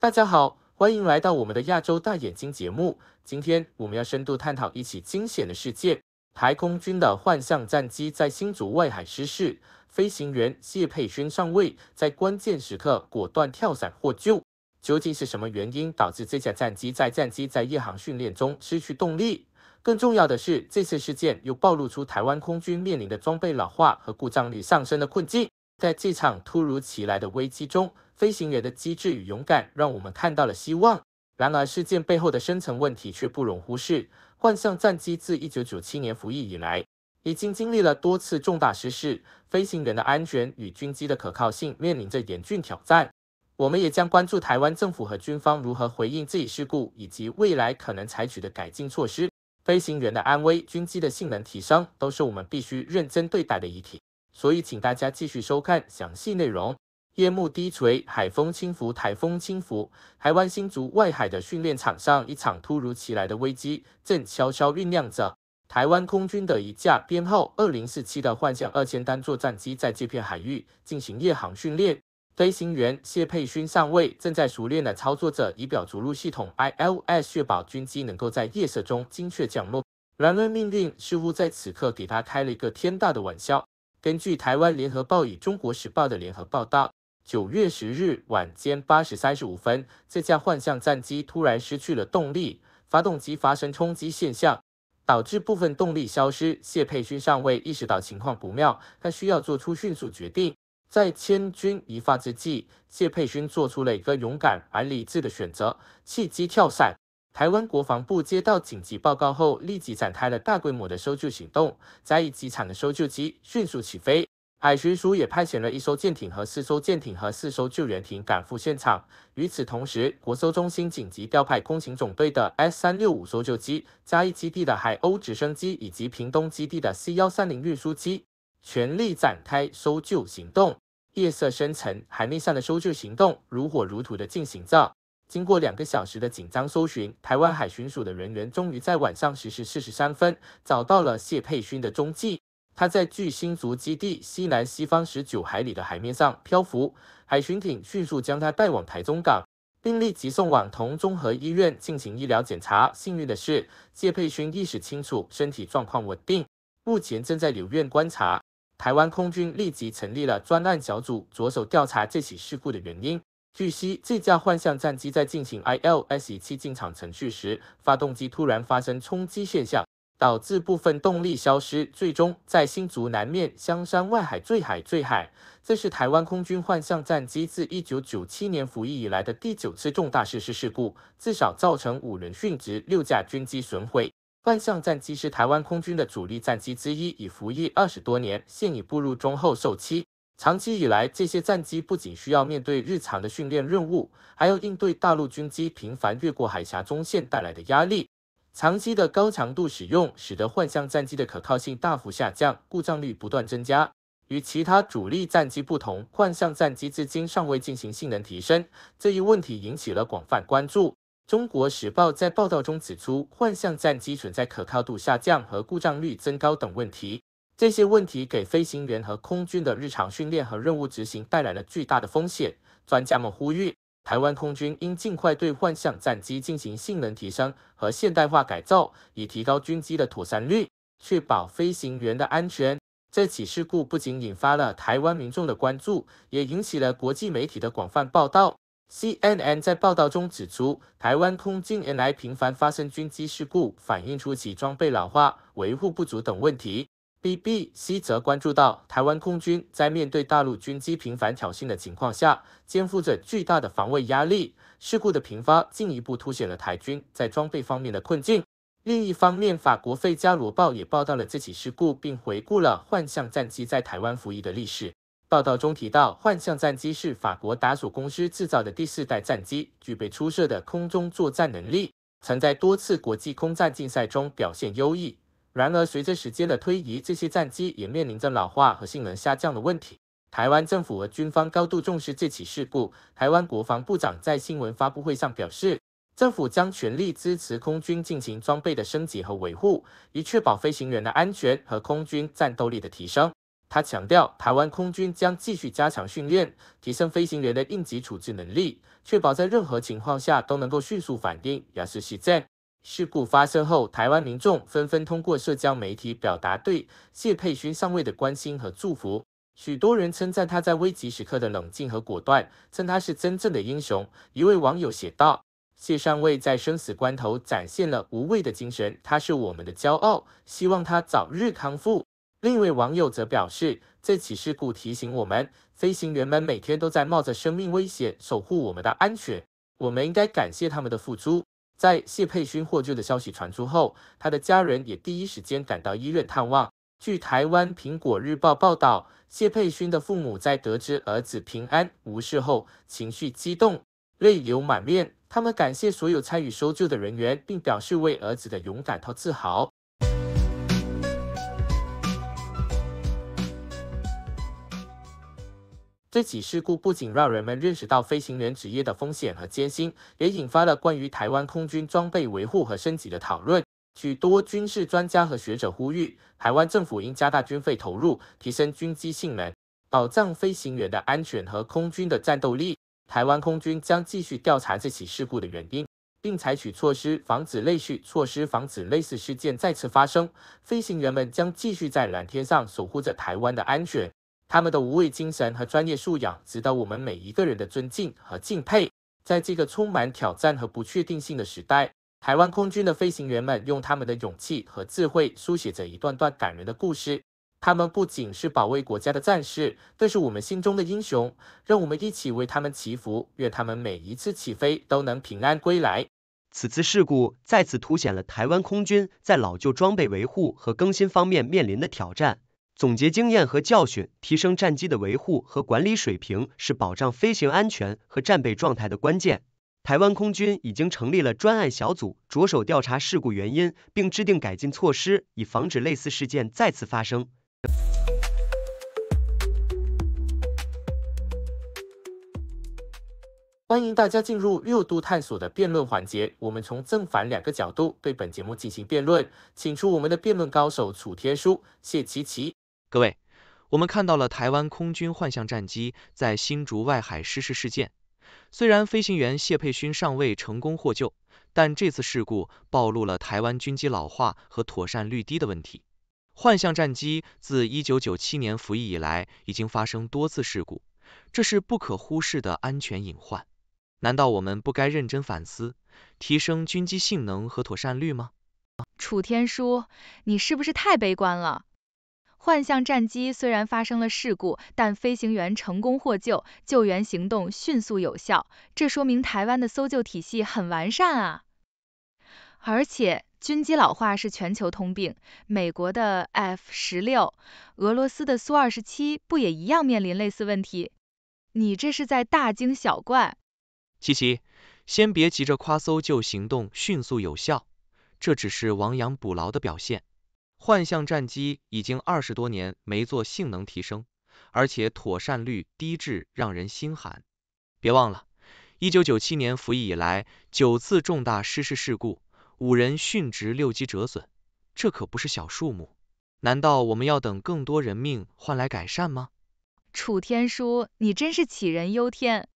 大家好，欢迎来到我们的亚洲大眼睛节目。今天我们要深度探讨一起惊险的事件：台空军的幻象战机在新竹外海失事，飞行员谢佩勋上尉在关键时刻果断跳伞获救。究竟是什么原因导致这架战机在战机在夜航训练中失去动力？更重要的是，这次事件又暴露出台湾空军面临的装备老化和故障率上升的困境。在这场突如其来的危机中，飞行员的机智与勇敢让我们看到了希望。然而，事件背后的深层问题却不容忽视。幻象战机自一九九七年服役以来，已经经历了多次重大失事，飞行员的安全与军机的可靠性面临着严峻挑战。我们也将关注台湾政府和军方如何回应这一事故，以及未来可能采取的改进措施。飞行员的安危、军机的性能提升，都是我们必须认真对待的议题。所以，请大家继续收看详细内容。夜幕低垂，海风轻拂，台风轻拂，台湾新竹外海的训练场上，一场突如其来的危机正悄悄酝酿着。台湾空军的一架编号二零四七的幻象二千单座战机，在这片海域进行夜航训练。飞行员谢佩勋上尉正在熟练的操作着仪表着陆系统 ILS，确保军机能够在夜色中精确降落。然而，命令似乎在此刻给他开了一个天大的玩笑。根据台湾联合报与中国时报的联合报道，九月十日晚间八时三十五分，这架幻象战机突然失去了动力，发动机发生冲击现象，导致部分动力消失。谢佩勋尚未意识到情况不妙，他需要做出迅速决定。在千钧一发之际，谢佩勋做出了一个勇敢而理智的选择——弃机跳伞。台湾国防部接到紧急报告后，立即展开了大规模的搜救行动。嘉义机场的搜救机迅速起飞，海巡署也派遣了一艘舰艇和四艘舰艇和四艘救援艇赶赴现场。与此同时，国搜中心紧急调派空勤总队的 S 三六五搜救机、嘉义基地的海鸥直升机以及屏东基地的 C 幺三零运输机，全力展开搜救行动。夜色深沉，海面上的搜救行动如火如荼地进行着。经过两个小时的紧张搜寻，台湾海巡署的人员终于在晚上十时四十三分找到了谢佩勋的踪迹。他在距新竹基地西南西方十九海里的海面上漂浮，海巡艇迅速将他带往台中港，并立即送往同综合医院进行医疗检查。幸运的是，谢佩勋意识清楚，身体状况稳定，目前正在留院观察。台湾空军立即成立了专案小组，着手调查这起事故的原因。据悉，这架幻象战机在进行 ILS 七进场程序时，发动机突然发生冲击现象，导致部分动力消失，最终在新竹南面香山外海坠海坠海。这是台湾空军幻象战机自1997年服役以来的第九次重大失事事故，至少造成五人殉职，六架军机损毁。幻象战机是台湾空军的主力战机之一，已服役二十多年，现已步入中后寿期。长期以来，这些战机不仅需要面对日常的训练任务，还要应对大陆军机频繁越过海峡中线带来的压力。长期的高强度使用，使得幻象战机的可靠性大幅下降，故障率不断增加。与其他主力战机不同，幻象战机至今尚未进行性能提升，这一问题引起了广泛关注。中国时报在报道中指出，幻象战机存在可靠度下降和故障率增高等问题。这些问题给飞行员和空军的日常训练和任务执行带来了巨大的风险。专家们呼吁，台湾空军应尽快对幻象战机进行性能提升和现代化改造，以提高军机的妥善率，确保飞行员的安全。这起事故不仅引发了台湾民众的关注，也引起了国际媒体的广泛报道。CNN 在报道中指出，台湾空军原来频繁发生军机事故，反映出其装备老化、维护不足等问题。BBC 则关注到，台湾空军在面对大陆军机频繁挑衅的情况下，肩负着巨大的防卫压力。事故的频发进一步凸显了台军在装备方面的困境。另一方面，法国《费加罗报》也报道了这起事故，并回顾了幻象战机在台湾服役的历史。报道中提到，幻象战机是法国达索公司制造的第四代战机，具备出色的空中作战能力，曾在多次国际空战竞赛中表现优异。然而，随着时间的推移，这些战机也面临着老化和性能下降的问题。台湾政府和军方高度重视这起事故。台湾国防部长在新闻发布会上表示，政府将全力支持空军进行装备的升级和维护，以确保飞行员的安全和空军战斗力的提升。他强调，台湾空军将继续加强训练，提升飞行员的应急处置能力，确保在任何情况下都能够迅速反应，也是袭舰。事故发生后，台湾民众纷纷通过社交媒体表达对谢佩勋上尉的关心和祝福。许多人称赞他在危急时刻的冷静和果断，称他是真正的英雄。一位网友写道：“谢上尉在生死关头展现了无畏的精神，他是我们的骄傲。希望他早日康复。”另一位网友则表示：“这起事故提醒我们，飞行员们每天都在冒着生命危险守护我们的安全，我们应该感谢他们的付出。”在谢佩勋获救的消息传出后，他的家人也第一时间赶到医院探望。据台湾《苹果日报》报道，谢佩勋的父母在得知儿子平安无事后，情绪激动，泪流满面。他们感谢所有参与搜救的人员，并表示为儿子的勇敢和自豪。这起事故不仅让人们认识到飞行员职业的风险和艰辛，也引发了关于台湾空军装备维护和升级的讨论。许多军事专家和学者呼吁，台湾政府应加大军费投入，提升军机性能，保障飞行员的安全和空军的战斗力。台湾空军将继续调查这起事故的原因，并采取措施防止类似措施防止类似事件再次发生。飞行员们将继续在蓝天上守护着台湾的安全。他们的无畏精神和专业素养值得我们每一个人的尊敬和敬佩。在这个充满挑战和不确定性的时代，台湾空军的飞行员们用他们的勇气和智慧书写着一段段感人的故事。他们不仅是保卫国家的战士，更是我们心中的英雄。让我们一起为他们祈福，愿他们每一次起飞都能平安归来。此次事故再次凸显了台湾空军在老旧装备维护和更新方面面临的挑战。总结经验和教训，提升战机的维护和管理水平，是保障飞行安全和战备状态的关键。台湾空军已经成立了专案小组，着手调查事故原因，并制定改进措施，以防止类似事件再次发生。欢迎大家进入六度探索的辩论环节，我们从正反两个角度对本节目进行辩论，请出我们的辩论高手楚天舒、谢琪琪。各位，我们看到了台湾空军幻象战机在新竹外海失事事件。虽然飞行员谢佩勋上尉成功获救，但这次事故暴露了台湾军机老化和妥善率低的问题。幻象战机自一九九七年服役以来，已经发生多次事故，这是不可忽视的安全隐患。难道我们不该认真反思，提升军机性能和妥善率吗？楚天舒，你是不是太悲观了？幻象战机虽然发生了事故，但飞行员成功获救，救援行动迅速有效，这说明台湾的搜救体系很完善啊！而且军机老化是全球通病，美国的 F-16、俄罗斯的苏 -27 不也一样面临类似问题？你这是在大惊小怪。七七，先别急着夸搜救行动迅速有效，这只是亡羊补牢的表现。幻象战机已经二十多年没做性能提升，而且妥善率低至让人心寒。别忘了，一九九七年服役以来，九次重大失事事故，五人殉职，六机折损，这可不是小数目。难道我们要等更多人命换来改善吗？楚天舒，你真是杞人忧天。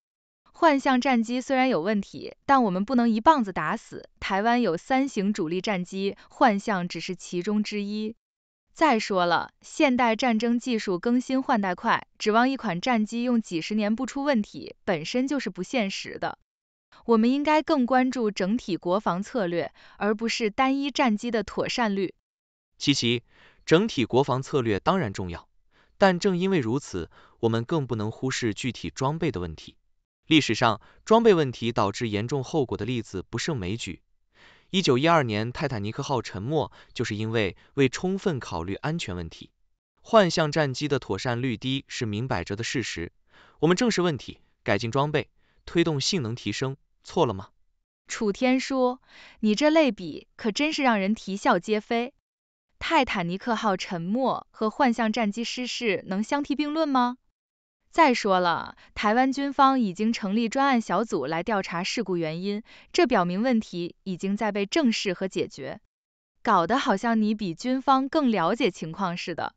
幻象战机虽然有问题，但我们不能一棒子打死。台湾有三型主力战机，幻象只是其中之一。再说了，现代战争技术更新换代快，指望一款战机用几十年不出问题，本身就是不现实的。我们应该更关注整体国防策略，而不是单一战机的妥善率。其七，整体国防策略当然重要，但正因为如此，我们更不能忽视具体装备的问题。历史上，装备问题导致严重后果的例子不胜枚举。一九一二年泰坦尼克号沉没，就是因为未充分考虑安全问题。幻象战机的妥善率低是明摆着的事实。我们正视问题，改进装备，推动性能提升，错了吗？楚天说，你这类比可真是让人啼笑皆非。泰坦尼克号沉没和幻象战机失事能相提并论吗？再说了，台湾军方已经成立专案小组来调查事故原因，这表明问题已经在被正视和解决。搞得好像你比军方更了解情况似的。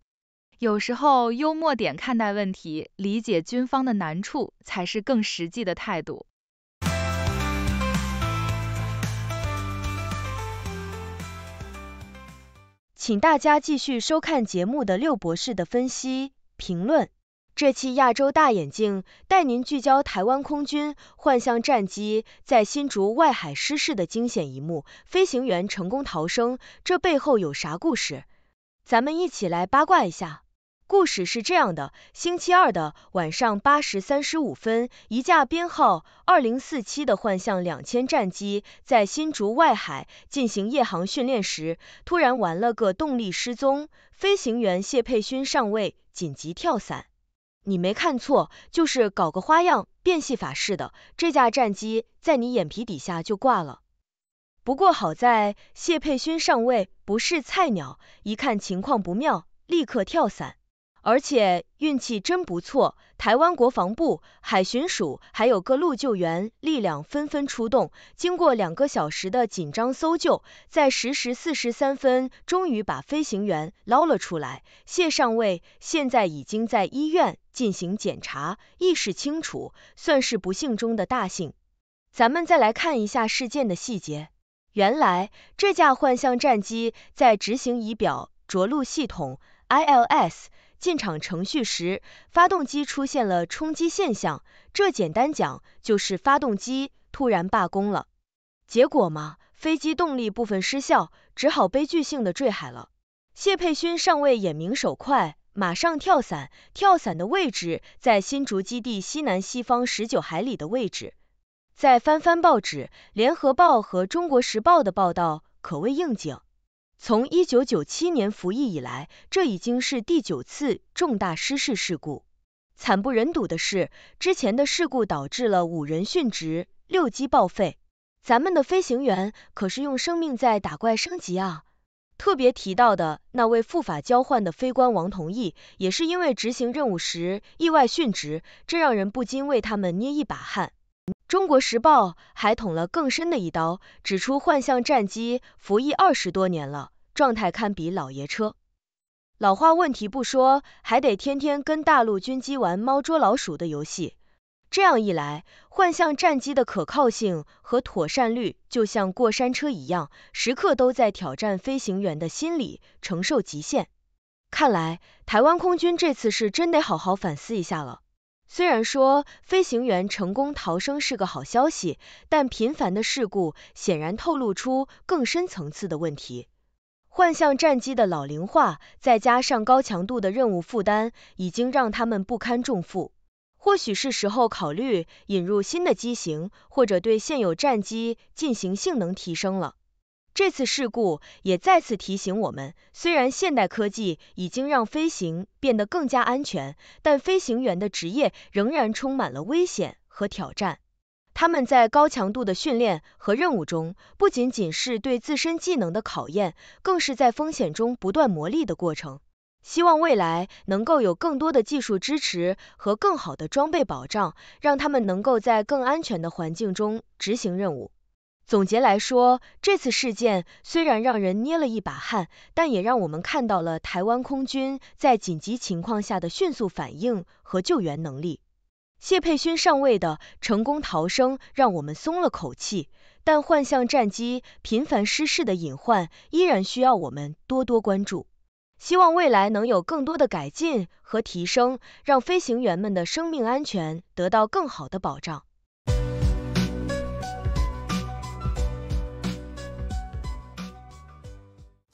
有时候幽默点看待问题，理解军方的难处才是更实际的态度。请大家继续收看节目的六博士的分析评论。这期《亚洲大眼镜》带您聚焦台湾空军幻象战机在新竹外海失事的惊险一幕，飞行员成功逃生，这背后有啥故事？咱们一起来八卦一下。故事是这样的：星期二的晚上八时三十五分，一架编号二零四七的幻象两千战机在新竹外海进行夜航训练时，突然玩了个动力失踪，飞行员谢佩勋上尉紧急跳伞。你没看错，就是搞个花样变戏法似的，这架战机在你眼皮底下就挂了。不过好在谢佩勋上尉不是菜鸟，一看情况不妙，立刻跳伞。而且运气真不错，台湾国防部、海巡署还有各路救援力量纷纷出动。经过两个小时的紧张搜救，在十时四十三分，终于把飞行员捞了出来。谢上尉现在已经在医院进行检查，意识清楚，算是不幸中的大幸。咱们再来看一下事件的细节。原来这架幻象战机在执行仪表着陆系统 （ILS）。进场程序时，发动机出现了冲击现象，这简单讲就是发动机突然罢工了。结果嘛，飞机动力部分失效，只好悲剧性的坠海了。谢佩勋尚未眼明手快，马上跳伞，跳伞的位置在新竹基地西南西方十九海里的位置。再翻翻报纸，《联合报》和《中国时报》的报道可谓应景。从1997年服役以来，这已经是第九次重大失事事故。惨不忍睹的是，之前的事故导致了五人殉职，六机报废。咱们的飞行员可是用生命在打怪升级啊！特别提到的那位赴法交换的飞官王同义，也是因为执行任务时意外殉职，这让人不禁为他们捏一把汗。中国时报还捅了更深的一刀，指出幻象战机服役二十多年了，状态堪比老爷车，老化问题不说，还得天天跟大陆军机玩猫捉老鼠的游戏。这样一来，幻象战机的可靠性和妥善率就像过山车一样，时刻都在挑战飞行员的心理承受极限。看来台湾空军这次是真得好好反思一下了。虽然说飞行员成功逃生是个好消息，但频繁的事故显然透露出更深层次的问题。幻象战机的老龄化，再加上高强度的任务负担，已经让他们不堪重负。或许是时候考虑引入新的机型，或者对现有战机进行性能提升了。这次事故也再次提醒我们，虽然现代科技已经让飞行变得更加安全，但飞行员的职业仍然充满了危险和挑战。他们在高强度的训练和任务中，不仅仅是对自身技能的考验，更是在风险中不断磨砺的过程。希望未来能够有更多的技术支持和更好的装备保障，让他们能够在更安全的环境中执行任务。总结来说，这次事件虽然让人捏了一把汗，但也让我们看到了台湾空军在紧急情况下的迅速反应和救援能力。谢佩勋上尉的成功逃生让我们松了口气，但幻象战机频繁失事的隐患依然需要我们多多关注。希望未来能有更多的改进和提升，让飞行员们的生命安全得到更好的保障。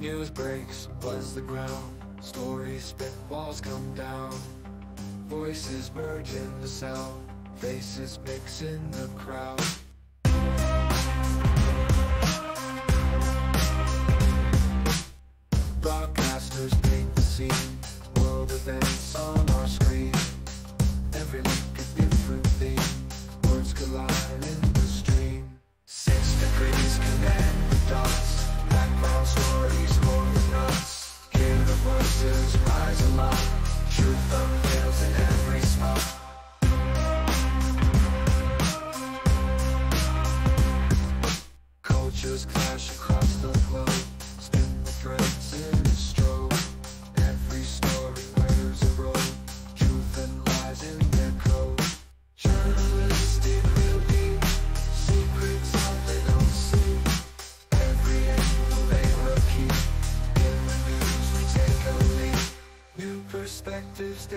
News breaks, buzz the ground Stories, spit, walls come down Voices merge in the sound Faces mix in the crowd Broadcasters paint the scene World events